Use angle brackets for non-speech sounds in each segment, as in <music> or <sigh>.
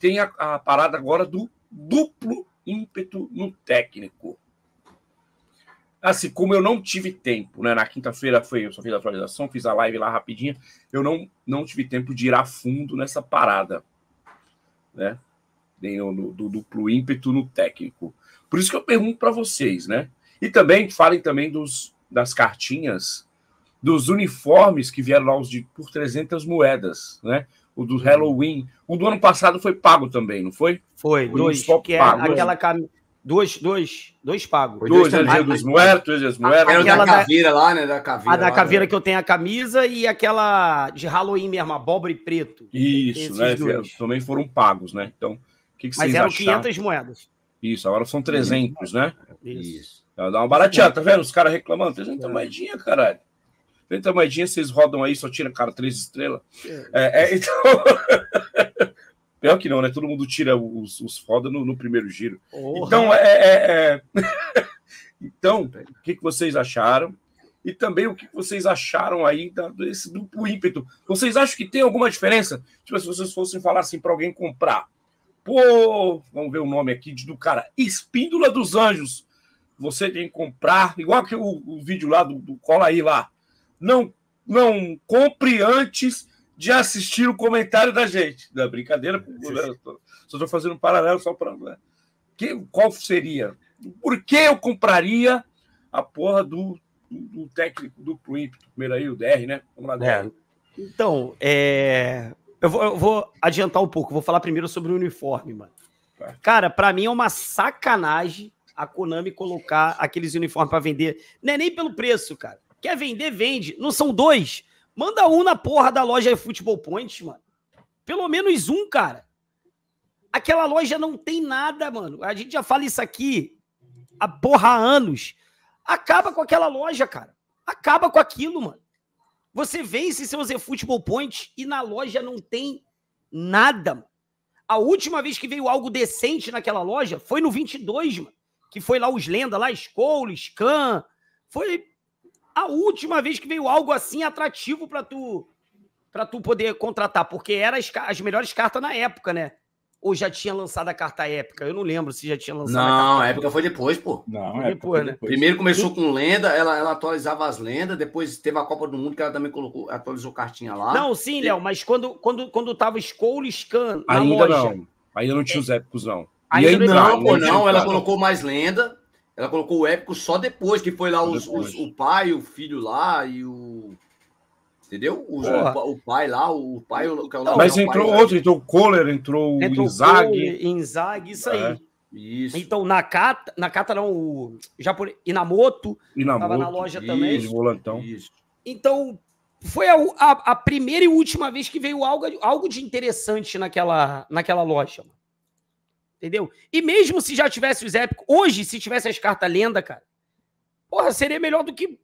tem a, a parada agora do duplo ímpeto no técnico. Assim, como eu não tive tempo, né? Na quinta-feira foi, eu só fiz a atualização, fiz a live lá rapidinha. Eu não, não tive tempo de ir a fundo nessa parada, né? Do, do duplo ímpeto no técnico. Por isso que eu pergunto para vocês, né? E também falem também dos, das cartinhas, dos uniformes que vieram lá os de, por 300 moedas, né? o do Halloween. o do ano passado foi pago também, não foi? Foi, foi dois. Um que é pago. é aquela cam... Dois, dois, dois pagos. Dois, dois duas é, Dia dos Muertos, Dia dos Muertos. Aquela da caveira lá, né? Da caveira. A da né? caveira que eu tenho a camisa e aquela de Halloween mesmo, abóbora e preto. Isso, né? Dois. Também foram pagos, né? Então, o que, que Mas eram acharam? 500 moedas. Isso, agora são 300, né? Isso. né? Isso. Dá uma barateada, tá vendo? Os caras reclamando. 300 é moedinha, caralho. 30 moedinhas, vocês rodam aí, só tira, cara, três estrelas. É, é, é. então. <laughs> Pior que não, né? Todo mundo tira os, os foda no, no primeiro giro. Oh, então, é. é, é. <laughs> então, o que, que vocês acharam? E também o que vocês acharam aí da, desse duplo ímpeto. Vocês acham que tem alguma diferença? Tipo, se vocês fossem falar assim para alguém comprar. Pô, vamos ver o nome aqui do cara. Espíndola dos Anjos. Você tem que comprar, igual que o, o vídeo lá do, do Cola aí lá não, não compre antes de assistir o comentário da gente. Da brincadeira, né? só estou fazendo um paralelo só para. Né? qual seria? Por que eu compraria a porra do, do, técnico do Plimp, primeiro aí, o DR, né? Vamos lá, DR. É, então, é... Eu vou, eu, vou, adiantar um pouco, vou falar primeiro sobre o uniforme, mano. Tá. Cara, para mim é uma sacanagem a Konami colocar aqueles uniformes para vender. Não é nem pelo preço, cara. Quer vender, vende. Não são dois? Manda um na porra da loja Futebol Point, mano. Pelo menos um, cara. Aquela loja não tem nada, mano. A gente já fala isso aqui há porra anos. Acaba com aquela loja, cara. Acaba com aquilo, mano. Você vence seu Zé Futebol Point e na loja não tem nada, mano. A última vez que veio algo decente naquela loja foi no 22, mano. Que foi lá os lendas, lá, Skoulis, Scan. Foi a última vez que veio algo assim atrativo para tu para tu poder contratar, porque eram as, as, melhores cartas na época, né? Ou já tinha lançado a carta épica? Eu não lembro se já tinha lançado. Não, a, a época foi depois, pô. Não, foi depois, né? Depois. Primeiro começou com lenda, ela, ela atualizava as lendas, depois teve a Copa do Mundo que ela também colocou, atualizou cartinha lá. Não, sim, Léo, mas quando quando quando tava Skull Scan na ainda loja, não. Ainda não tinha os épicos não. Ainda e aí, não, não, pô, não, não, né? ela colocou mais lenda. Ela colocou o épico só depois, que foi lá os, os, o pai, o filho lá e o. Entendeu? Os, o, o, pai lá, o pai. O, é o, não, mas não, é entrou pai, outro, entrou o Kohler, entrou, entrou o Inzaghi. Inzaghi, isso aí. É. Isso. Então, na Nakata não, o Japone, Inamoto, estava na loja isso, também. Isso, volantão. Isso. Então, foi a, a, a, primeira e última vez que veio algo, algo de interessante naquela, naquela loja. Mano. Entendeu? E mesmo se já tivesse os épicos, hoje, se tivesse as cartas lenda, cara, porra, seria melhor do que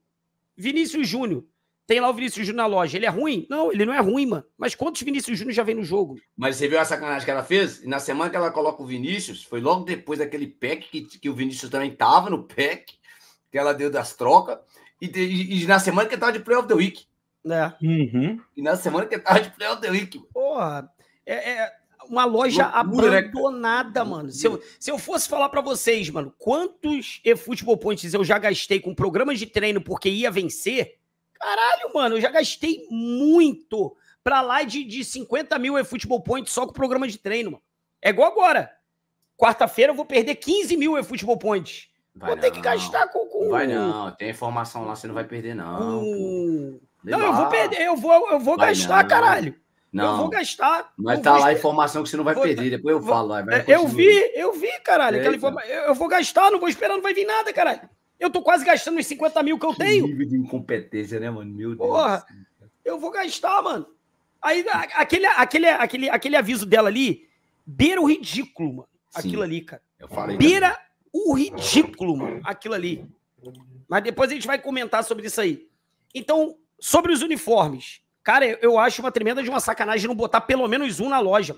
Vinícius Júnior. Tem lá o Vinícius Júnior na loja. Ele é ruim? Não, ele não é ruim, mano. Mas quantos Vinícius Júnior já vem no jogo? Mas você viu a sacanagem que ela fez? E na semana que ela coloca o Vinícius, foi logo depois daquele pack que, que o Vinícius também tava no pack, que ela deu das trocas. E, e, e na semana que ele tava de Play of the Week. É. Uhum. E na semana que ele tava de Play of the Week. Porra, é, é uma loja Loucura, né? abandonada, né? mano. Se eu, se eu fosse falar para vocês, mano, quantos eFootball Points eu já gastei com programas de treino porque ia vencer, caralho, mano, eu já gastei muito pra lá de, de 50 mil eFootball Points só com programa de treino, mano. É igual agora. Quarta-feira eu vou perder 15 mil eFootball Points. Vai vou ter que gastar com, com... Vai não, tem informação lá, você não vai perder, não. Com... Não, eu vou perder, eu vou, eu vou gastar, não. caralho. Não, eu vou gastar. Mas tá vou... lá a informação que você não vai vou... perder, depois eu vou... falo. Vai, vai é, eu vi, eu vi, caralho. Aquela informa... Eu vou gastar, não vou esperar, não vai vir nada, caralho. Eu tô quase gastando os 50 mil que eu que tenho. Nível de incompetência, né, mano? Meu Deus. Porra, eu vou gastar, mano. Aí aquele, aquele, aquele, aquele aviso dela ali beira o ridículo, mano. Aquilo Sim, ali, cara. Eu falei. Beira o ridículo, mano. Aquilo ali. Mas depois a gente vai comentar sobre isso aí. Então, sobre os uniformes. Cara, eu acho uma tremenda de uma sacanagem não botar pelo menos um na loja.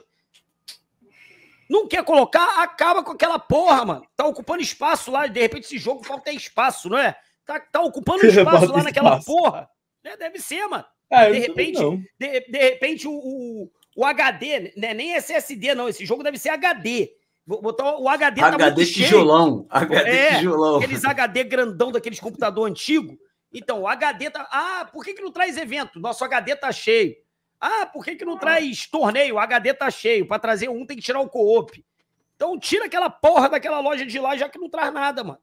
Não quer colocar, acaba com aquela porra, mano. Tá ocupando espaço lá, de repente esse jogo falta espaço, não é? Tá, tá ocupando <laughs> espaço lá naquela porra. É, deve ser, mano. Ah, de, repente, de, de, repente, o, o, o HD, né? nem SSD, não. Esse jogo deve ser HD. Botar o HD, HD tá muito tijolão. Cheio. HD é, Aqueles HD grandão daqueles computador antigo. Então, o HD tá. Ah, por que, que não traz evento? Nosso HD tá cheio. Ah, por que, que não ah. traz torneio? O HD tá cheio. Para trazer um tem que tirar o co-op. Então, tira aquela porra daquela loja de lá, já que não traz nada, mano.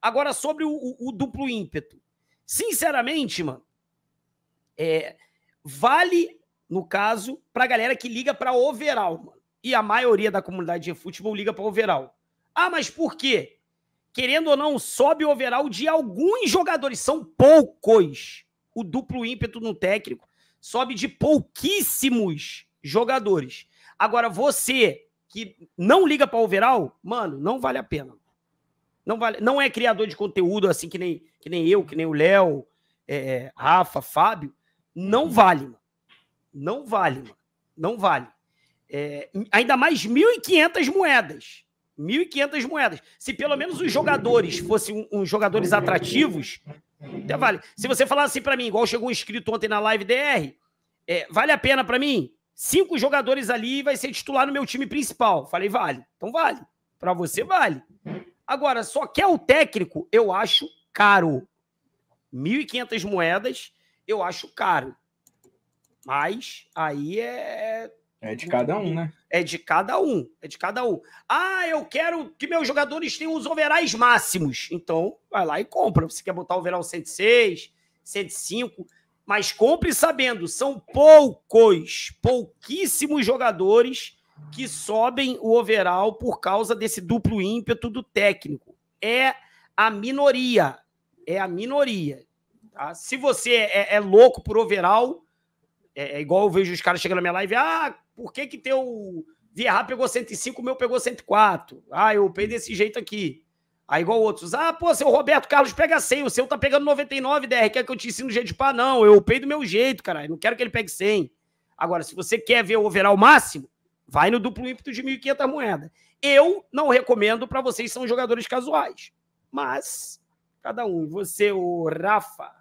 Agora, sobre o, o, o duplo ímpeto. Sinceramente, mano, é, vale, no caso, pra galera que liga pra overall, mano. E a maioria da comunidade de futebol liga pra overall. Ah, mas por quê? querendo ou não, sobe o overall de alguns jogadores, são poucos. O duplo ímpeto no técnico sobe de pouquíssimos jogadores. Agora, você que não liga para o overall, mano, não vale a pena. Não, vale, não é criador de conteúdo assim que nem, que nem eu, que nem o Léo, é, é Rafa, Fábio. Não uhum. vale, mano. Não vale, mano. Não vale. É, ainda mais 1.500 moedas. 1.500 moedas. Se pelo menos os jogadores fossem uns um, um, jogadores atrativos, até vale. Se você falar assim para mim, igual chegou um inscrito ontem na live DR, é, vale a pena para mim? Cinco jogadores ali vai ser titular no meu time principal. Falei, vale. Então vale. Para você, vale. Agora, só que é o técnico, eu acho caro. 1.500 moedas, eu acho caro. Mas aí é é de cada um, né? É de cada um. É de cada um. Ah, eu quero que meus jogadores tenham os overais máximos. Então, vai lá e compra. Você quer botar o overall 106, 105, mas compre sabendo, são poucos, pouquíssimos jogadores que sobem o overall por causa desse duplo ímpeto do técnico. É a minoria. É a minoria. Tá? Se você é, é, é louco por overall, é, é, igual eu vejo os caras chegando na minha live, ah, por que que teu Vieira pegou 105, o meu pegou 104? Ah, eu peguei desse jeito aqui. Aí igual outros, ah, pô, seu Roberto Carlos pega 100, o seu tá pegando 99, DR, quer que eu te ensine o jeito de pá? Não, eu pei do meu jeito, cara, não quero que ele pegue 100. Agora, se você quer ver o overall máximo, vai no duplo ímpeto de 1.500 moedas. Eu não recomendo para vocês são jogadores casuais, mas cada um. Você, o Rafa,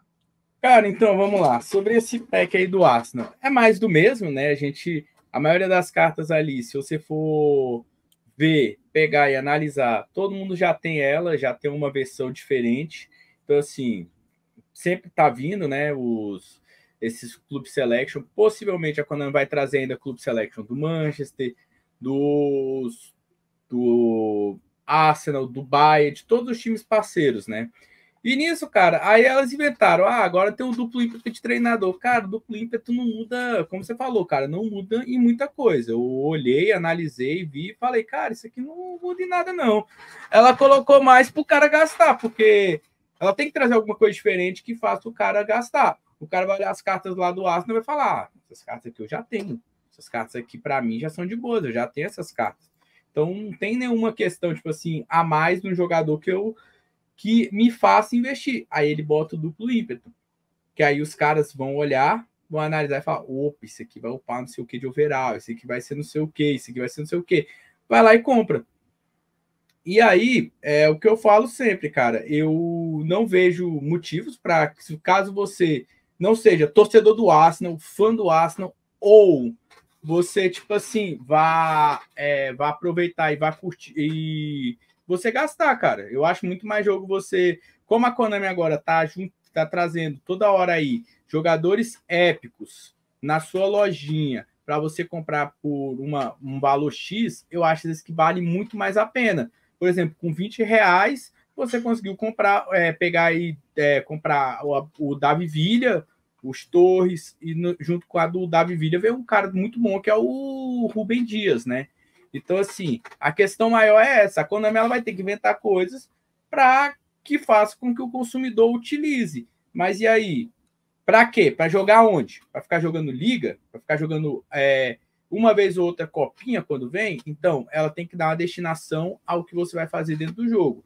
Cara, então vamos lá. Sobre esse pack aí do Arsenal, é mais do mesmo, né? A gente, a maioria das cartas ali, se você for ver, pegar e analisar, todo mundo já tem ela, já tem uma versão diferente. Então assim, sempre tá vindo, né? Os esses Club Selection, possivelmente a Konami vai trazer ainda Club Selection do Manchester, dos do Arsenal, do Bayern, de todos os times parceiros, né? E nisso, cara, aí elas inventaram, ah, agora tem um duplo ímpeto de treinador. Cara, duplo ímpeto não muda, como você falou, cara, não muda em muita coisa. Eu olhei, analisei, vi e falei, cara, isso aqui não muda em nada, não. Ela colocou mais pro cara gastar, porque ela tem que trazer alguma coisa diferente que faça o cara gastar. O cara vai olhar as cartas lá do Arsenal e vai falar, ah, essas cartas aqui eu já tenho. Essas cartas aqui, para mim, já são de boas, eu já tenho essas cartas. Então, não tem nenhuma questão, tipo assim, a mais no jogador que eu que me faça investir. Aí ele bota o duplo ímpeto, que aí os caras vão olhar, vão analisar e falar, opa, esse aqui vai upar não sei o que de overall, esse aqui vai ser não sei o que, esse aqui vai ser não sei o que. Vai lá e compra. E aí, é o que eu falo sempre, cara. Eu não vejo motivos para caso você não seja torcedor do Arsenal, fã do Arsenal, ou você, tipo assim, vá, é, vá aproveitar e vá curtir e você gastar, cara. Eu acho muito mais jogo você. Como a Konami agora tá, tá trazendo toda hora aí jogadores épicos na sua lojinha para você comprar por uma, um valor X, eu acho que vale muito mais a pena. Por exemplo, com 20 reais você conseguiu comprar, é, pegar e é, comprar o, o Davi Villa, os Torres, e no, junto com a do Davi Villa veio um cara muito bom que é o Rubem Dias, né? Então, assim, a questão maior é essa. A Konami ela vai ter que inventar coisas para que faça com que o consumidor utilize. Mas e aí? Para quê? Para jogar onde? Para ficar jogando liga? Para ficar jogando é, uma vez ou outra copinha quando vem? Então, ela tem que dar uma destinação ao que você vai fazer dentro do jogo.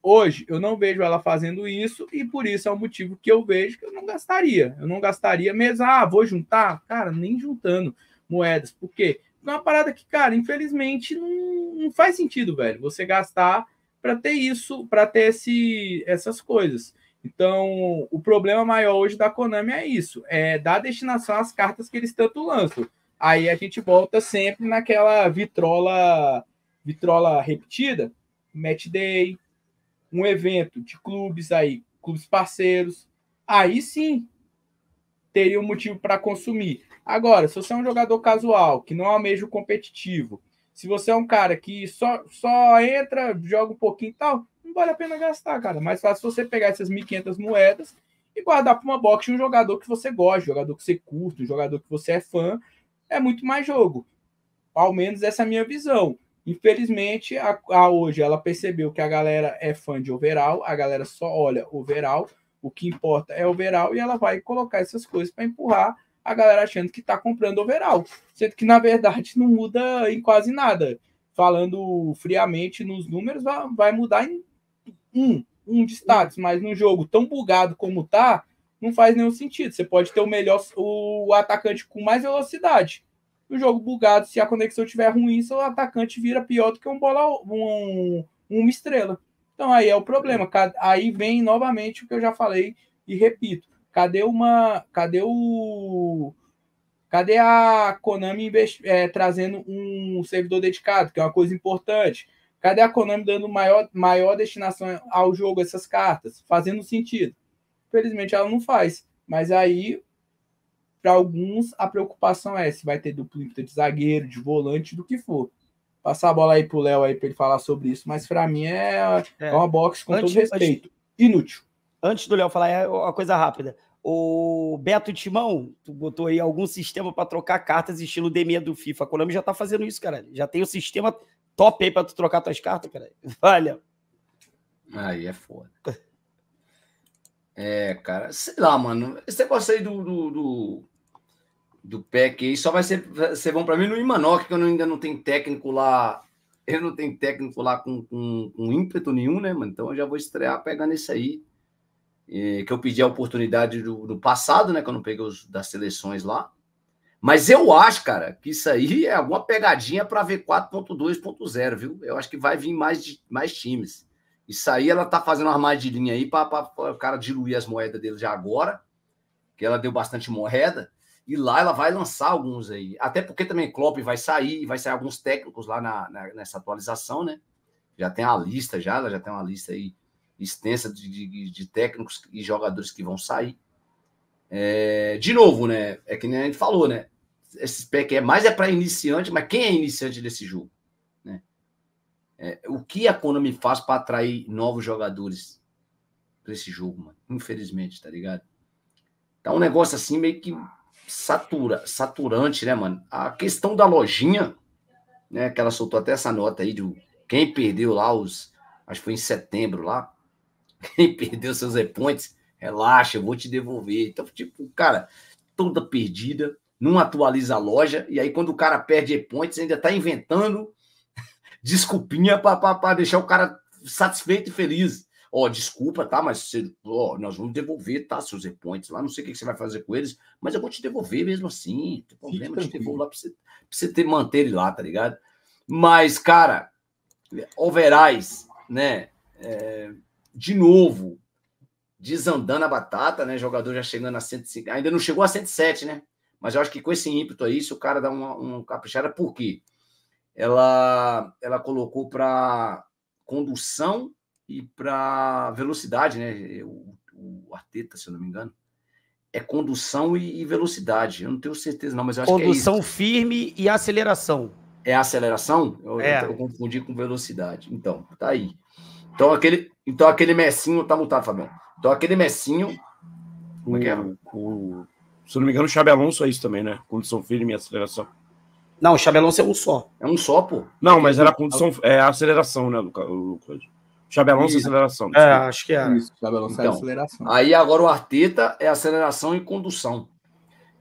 Hoje, eu não vejo ela fazendo isso e por isso é um motivo que eu vejo que eu não gastaria. Eu não gastaria mesmo. Ah, vou juntar? Cara, nem juntando moedas. Por quê? É uma parada que, cara, infelizmente não, não faz sentido, velho, você gastar para ter isso, para ter esse, essas coisas. Então, o problema maior hoje da Konami é isso, é dar destinação às cartas que eles tanto lançam. Aí a gente volta sempre naquela vitrola vitrola repetida, match day, um evento de clubes aí, clubes parceiros. Aí sim, teria um motivo para consumir. Agora, se você é um jogador casual, que não almeja é o competitivo, se você é um cara que só, só entra, joga um pouquinho e tal, não vale a pena gastar, cara. Mais fácil você pegar essas 1.500 moedas e guardar para uma box um jogador que você gosta, jogador que você curte, um jogador que você é fã, é muito mais jogo. Ao menos essa é a minha visão. Infelizmente, a, a hoje ela percebeu que a galera é fã de overall, a galera só olha overall, o que importa é o overall e ela vai colocar essas coisas para empurrar a galera achando que está comprando overall, sendo que na verdade não muda em quase nada. Falando friamente nos números, vai mudar em um, um de status, mas num jogo tão bugado como tá, não faz nenhum sentido. Você pode ter o melhor, o atacante com mais velocidade. No jogo bugado, se a conexão estiver ruim, seu atacante vira pior do que um bola, um, uma estrela. Então aí é o problema. Aí vem novamente o que eu já falei e repito. Cadê uma. Cadê o. Cadê a Konami é, trazendo um servidor dedicado, que é uma coisa importante? Cadê a Konami dando maior, maior destinação ao jogo essas cartas? Fazendo sentido. Felizmente ela não faz. Mas aí, para alguns, a preocupação é se vai ter duplo de zagueiro, de volante, do que for passar a bola aí pro Léo aí para ele falar sobre isso, mas para mim é, é, é, uma box com antes, todo respeito. Antes, Inútil. Antes do Léo falar, é uma coisa rápida. O Beto Timão, tu botou aí algum sistema para trocar cartas estilo DME do FIFA. A Konami já tá fazendo isso, cara. Já tem o um sistema top aí para tu trocar tuas cartas, cara. Olha. <laughs> Aí é foda. É, cara, sei lá, mano. Esse negócio aí do, do, do do PEC aí só vai ser, ser bom para mim no Imanoc, que eu ainda não tenho técnico lá. Eu não tenho técnico lá com, com, com ímpeto nenhum, né, mano? Então eu já vou estrear pegando esse aí. que eu pedi a oportunidade do, do passado, né? Quando eu peguei os das seleções lá. Mas eu acho, cara, que isso aí é alguma pegadinha para V4.2.0, viu? Eu acho que vai vir mais, mais times. Isso aí ela tá fazendo uma armadilhinha aí para o cara diluir as moedas dele já agora, que ela deu bastante moeda. E lá ela vai lançar alguns aí. Até porque também Klopp vai sair, vai sair alguns técnicos lá na, na, nessa atualização, né? Já tem a lista, já, ela já tem uma lista aí extensa de, de, de técnicos e jogadores que vão sair. É, de novo, né? É que nem a gente falou, né? Esse pack é mais é para iniciante, mas quem é iniciante desse jogo? Né? É, o que a Konami faz para atrair novos jogadores para esse jogo, mano? Infelizmente, tá ligado? Tá um negócio assim meio que satura, saturante, né, mano? A questão da lojinha, né? Que ela soltou até essa nota aí de quem perdeu lá os. Acho que foi em setembro lá. <laughs> Quem perdeu seus e-points, relaxa, eu vou te devolver. Então, tipo, cara, toda perdida, não atualiza a loja, e aí quando o cara perde e-points, ainda tá inventando <laughs> desculpinha para deixar o cara satisfeito e feliz ó, oh, desculpa, tá? Mas você, oh, nós vamos devolver, tá? Seus e-points lá, não sei o que você vai fazer com eles, mas eu vou te devolver mesmo assim. Não tem problema, eu te devolvo lá pra você, pra você ter, manter ele lá, tá ligado? Mas, cara, overais, né? É, de novo, desandando a batata, né? Jogador já chegando a 105, ainda não chegou a 107, né? Mas eu acho que com esse ímpeto aí, se o cara dá uma, uma caprichada, por quê? Ela, ela colocou para condução e para velocidade, né? O, o, Arteta, se eu não me engano. É condução e, e velocidade. Eu não tenho certeza, não, mas eu acho condução que é firme e aceleração. É aceleração? Eu, é. eu confundi com velocidade. Então, tá aí. Então aquele, então aquele Messinho tá mutado, Fabião. Então aquele Messinho. Como é que é? O, se eu não me engano, o Xabi só é isso também, né? Condição firme e aceleração. Não, o Xabi é um só. É um só, pô. Não, mas era condução É aceleração, né, Lucas? Chabelão, Alonso aceleração. É, acho que é. Isso, Xabi então, aceleração. Aí agora o Arteta é aceleração e condução.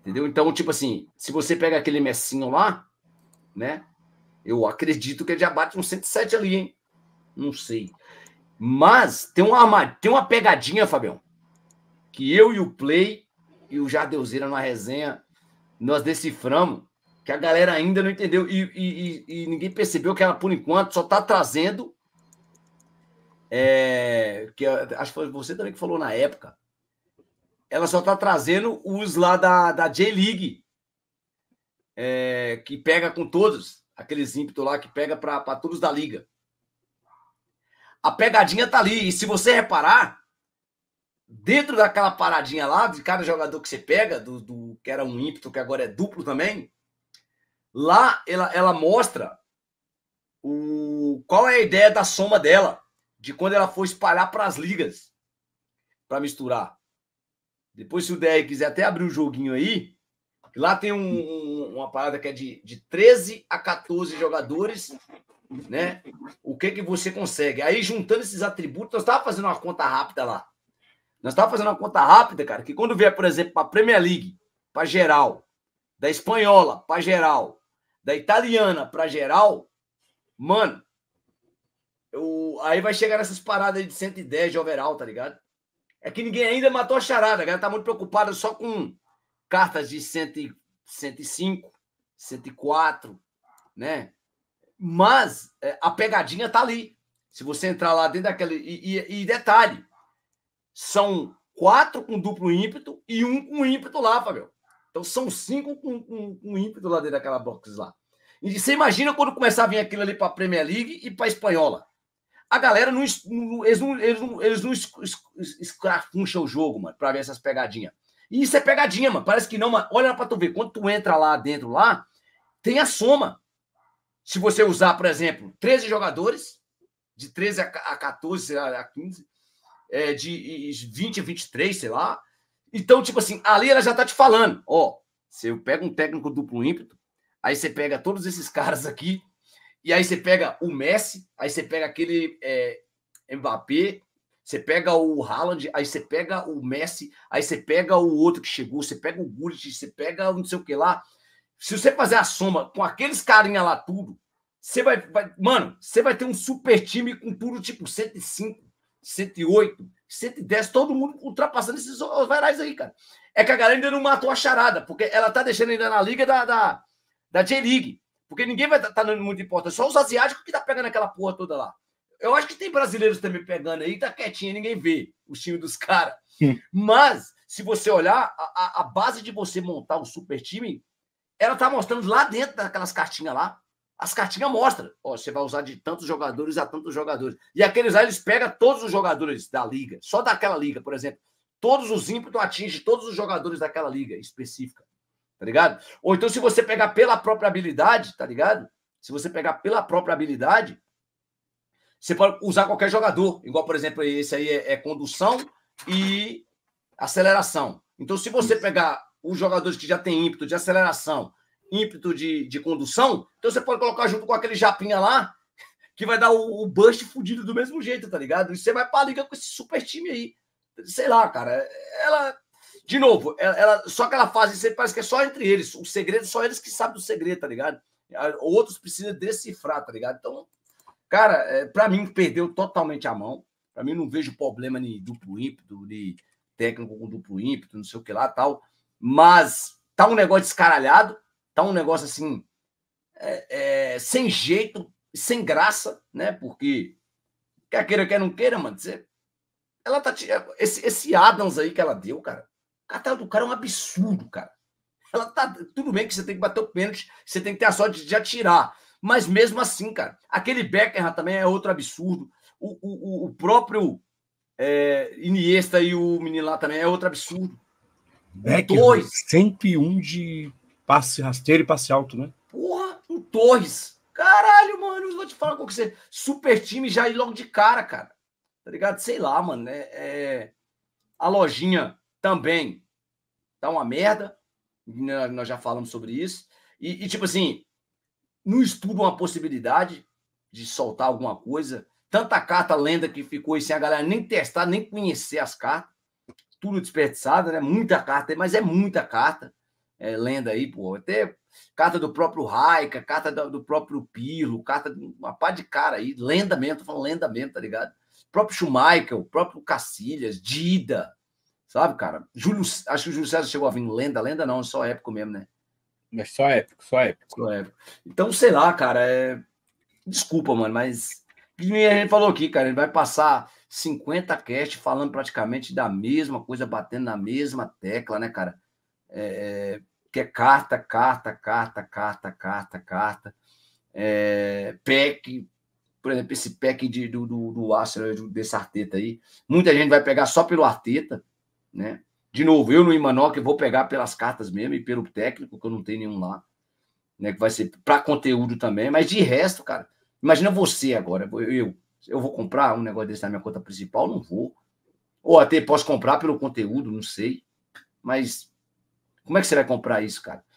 Entendeu? Então, tipo assim, se você pega aquele Messinho lá, né? Eu acredito que ele já bate um 107 ali, hein? Não sei. Mas tem uma, tem uma pegadinha, Fabião, que eu e o Play e o Jardeuzeira na resenha, nós deciframos, que a galera ainda não entendeu e, e, e ninguém percebeu que ela, por enquanto, só está trazendo é, que acho que foi você também que falou na época, ela só está trazendo os lá da, da J-League, é, que pega com todos, aqueles ímpetos lá que pega para todos da liga. A pegadinha tá ali, e se você reparar, dentro daquela paradinha lá, de cada jogador que você pega, do, do que era um ímpeto, que agora é duplo também, lá ela, ela mostra o, qual é a ideia da soma dela de quando ela for espalhar para as ligas para misturar. Depois, se o DR quiser até abrir um joguinho aí, lá tem um, um, uma parada que é de, de 13 a 14 jogadores, né? O que que você consegue? Aí, juntando esses atributos, nós estávamos fazendo uma conta rápida lá. Nós estávamos fazendo uma conta rápida, cara, que quando vier, por exemplo, para a Premier League, para geral, da espanhola para geral, da italiana para geral, mano, eu, aí vai chegar nessas paradas de 110 de overall, tá ligado? É que ninguém ainda matou a charada. A galera tá muito preocupada só com cartas de 100, 105, 104, né? Mas é, a pegadinha tá ali. Se você entrar lá dentro daquela. E, e, e, detalhe: são quatro com duplo ímpeto e um com ímpeto lá, Fabio. Então são cinco com, com, com ímpeto lá dentro daquela box lá. E você imagina quando começar a vir aquilo ali para Premier League e para Espanhola a galera não, eles não, eles não, eles não escrafuncha o jogo, mano, pra ver essas pegadinhas. E isso é pegadinha, mano. Parece que não, mano. Olha pra tu ver, quando tu entra lá dentro lá, tem a soma. Se você usar, por exemplo, 13 jogadores, de 13 a 14, a 15, é, de 20 a 23, sei lá. Então, tipo assim, ali ela já tá te falando, ó, você pega um técnico duplo ímpeto, aí você pega todos esses <laughs> caras aqui, e aí você pega o Messi, aí você pega aquele é, Mbappé, você pega o Haaland, aí você pega o Messi, aí você pega o outro que chegou, você pega o Gullit, você pega não sei o que lá. Se você fazer a soma com aqueles carinha lá tudo, você vai, vai mano, você vai ter um super time com tudo tipo 105, 108, 110, todo mundo ultrapassando esses varais aí, cara. É que a galera ainda não matou a charada, porque ela tá deixando ainda na liga da, da, da J-League. Porque ninguém vai estar tá, tá dando muita importância. Só os asiáticos que tá pegando aquela porra toda lá. Eu acho que tem brasileiros também pegando aí, tá quietinho, ninguém vê o time dos caras. Mas, se você olhar, a, a, base de você montar o super time, ela tá mostrando lá dentro daquelas cartinhas lá. As cartinhas mostram. Ó, você vai usar de tantos jogadores a tantos jogadores. E aqueles lá, eles pegam todos os jogadores da liga. Só daquela liga, por exemplo. Todos os ímpetos atingem todos os jogadores daquela liga específica tá ligado? Ou então, se você pegar pela própria habilidade, tá ligado? Se você pegar pela própria habilidade, você pode usar qualquer jogador. Igual, por exemplo, esse aí é, é condução e aceleração. Então, se você pegar os jogadores que já têm ímpeto de aceleração, ímpeto de, de condução, então você pode colocar junto com aquele japinha lá, que vai dar o, o bust fudido do mesmo jeito, tá ligado? E você vai pra liga com esse super time aí. Sei lá, cara. Ela de novo, é, ela, só que ela faz isso aí, parece que é só entre eles. O segredo, só eles que sabem do segredo, tá ligado? Outros precisam decifrar, tá ligado? Então, cara, é, para mim, perdeu totalmente a mão. Para mim, não vejo problema de duplo ímpeto, de técnico com duplo ímpeto, não sei o que lá tal. Mas tá um negócio descaralhado, tá um negócio assim, é, é, sem jeito, sem graça, né? Porque quer queira, quer não queira, mano, dizer ela tá. Esse, esse Adams aí que ela deu, cara, catálogo do cara é um absurdo, cara. Ela tá. Tudo bem que você tem que bater o pênalti, você tem que ter a sorte de atirar. Mas mesmo assim, cara, aquele Beckham também é outro absurdo. O, o, o próprio é, Iniesta e o menino lá também é outro absurdo. Becker, Torres. 101 de passe rasteiro e passe alto, né? Porra, o Torres. Caralho, mano, eu vou te falar com você. É. Super time já ir logo de cara, cara. Tá ligado? Sei lá, mano. É, é... A lojinha também tá uma merda. Né, nós já falamos sobre isso. E, e tipo assim, não estuda uma possibilidade de soltar alguma coisa. Tanta carta lenda que ficou e sem a galera nem testar, nem conhecer as cartas. Tudo desperdiçado, né? Muita carta, mas é muita carta. É, lenda aí, pô. Até carta do próprio Raica, carta do, próprio Pirlo, carta de uma pá de cara aí, lenda mesmo, tô falando lenda mesmo, tá ligado? O próprio Schumacher, o próprio Cacilhas, Dida, Sabe, cara? Júlio, acho que o Júlio César chegou a vir lenda, lenda não, só épico mesmo, né? É só épico, só épico. Só épico. Então, sei lá, cara, é... desculpa, mano, mas ele falou aqui, cara, ele vai passar 50 cast falando praticamente da mesma coisa, batendo na mesma tecla, né, cara? É... é que é carta, carta, carta, carta, carta, carta. É... PEC, por exemplo, esse PEC de, do, do, do Arsenal, desse Arteta aí. Muita gente vai pegar só pelo Arteta, né? De novo, eu no Imanol vou pegar pelas cartas mesmo e pelo técnico, que eu não tenho nenhum lá, né? Que vai ser para conteúdo também, mas de resto, cara, imagina você agora, eu, eu vou comprar um negócio desse na minha conta principal, não vou. Ou até posso comprar pelo conteúdo, não sei. Mas como é que você vai comprar isso, cara?